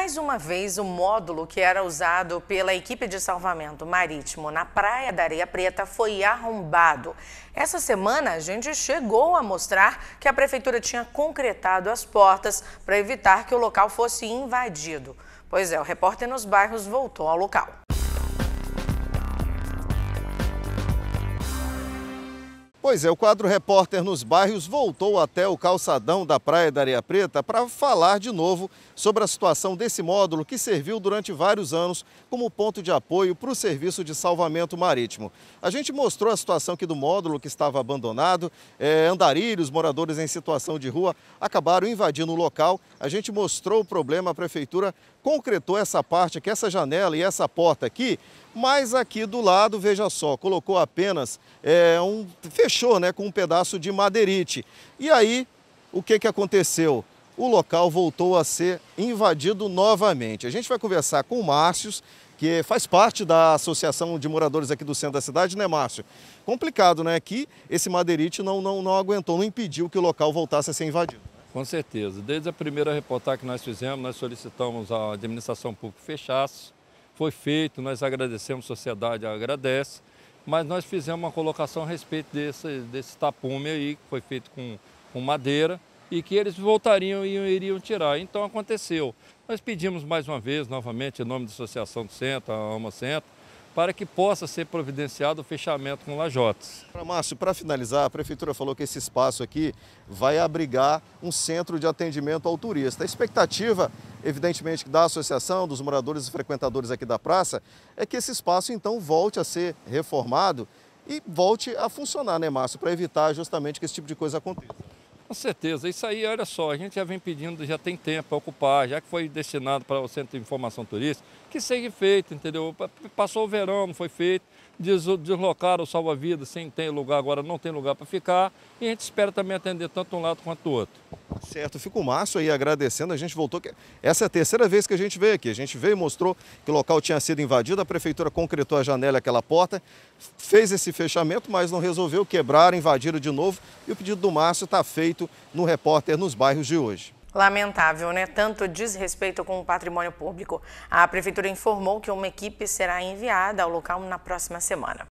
Mais uma vez, o módulo que era usado pela equipe de salvamento marítimo na Praia da Areia Preta foi arrombado. Essa semana, a gente chegou a mostrar que a prefeitura tinha concretado as portas para evitar que o local fosse invadido. Pois é, o repórter nos bairros voltou ao local. Pois é, o quadro Repórter nos Bairros voltou até o calçadão da Praia da Areia Preta para falar de novo sobre a situação desse módulo que serviu durante vários anos como ponto de apoio para o Serviço de Salvamento Marítimo. A gente mostrou a situação aqui do módulo que estava abandonado, é, andarilhos, moradores em situação de rua acabaram invadindo o local. A gente mostrou o problema, a Prefeitura concretou essa parte aqui, essa janela e essa porta aqui, mas aqui do lado, veja só, colocou apenas é, um. fechou né, com um pedaço de madeirite. E aí, o que, que aconteceu? O local voltou a ser invadido novamente. A gente vai conversar com o Márcio, que faz parte da Associação de Moradores aqui do centro da cidade, né, Márcio? Complicado, né? Que esse madeirite não, não, não aguentou, não impediu que o local voltasse a ser invadido. Né? Com certeza. Desde a primeira reportagem que nós fizemos, nós solicitamos à administração pública fechasse foi feito, nós agradecemos, a sociedade agradece, mas nós fizemos uma colocação a respeito desse, desse tapume aí, que foi feito com, com madeira, e que eles voltariam e iriam tirar. Então aconteceu. Nós pedimos mais uma vez, novamente, em nome da Associação do Centro, a Alma Centro, para que possa ser providenciado o fechamento com lajotas. Márcio, para finalizar, a Prefeitura falou que esse espaço aqui vai abrigar um centro de atendimento ao turista. A expectativa evidentemente, da associação, dos moradores e frequentadores aqui da praça, é que esse espaço, então, volte a ser reformado e volte a funcionar, né, Márcio, para evitar justamente que esse tipo de coisa aconteça. Com certeza. Isso aí, olha só, a gente já vem pedindo, já tem tempo para ocupar, já que foi destinado para o Centro de Informação Turística, que seja feito, entendeu? Passou o verão, não foi feito, deslocaram o salva-vidas sem ter lugar, agora não tem lugar para ficar, e a gente espera também atender tanto um lado quanto o outro. Certo, fica o Márcio aí agradecendo. A gente voltou. Que... Essa é a terceira vez que a gente veio aqui. A gente veio e mostrou que o local tinha sido invadido, a prefeitura concretou a janela aquela porta, fez esse fechamento, mas não resolveu, quebrar, invadiram de novo. E o pedido do Márcio está feito no repórter nos bairros de hoje. Lamentável, né? Tanto desrespeito com o patrimônio público. A prefeitura informou que uma equipe será enviada ao local na próxima semana.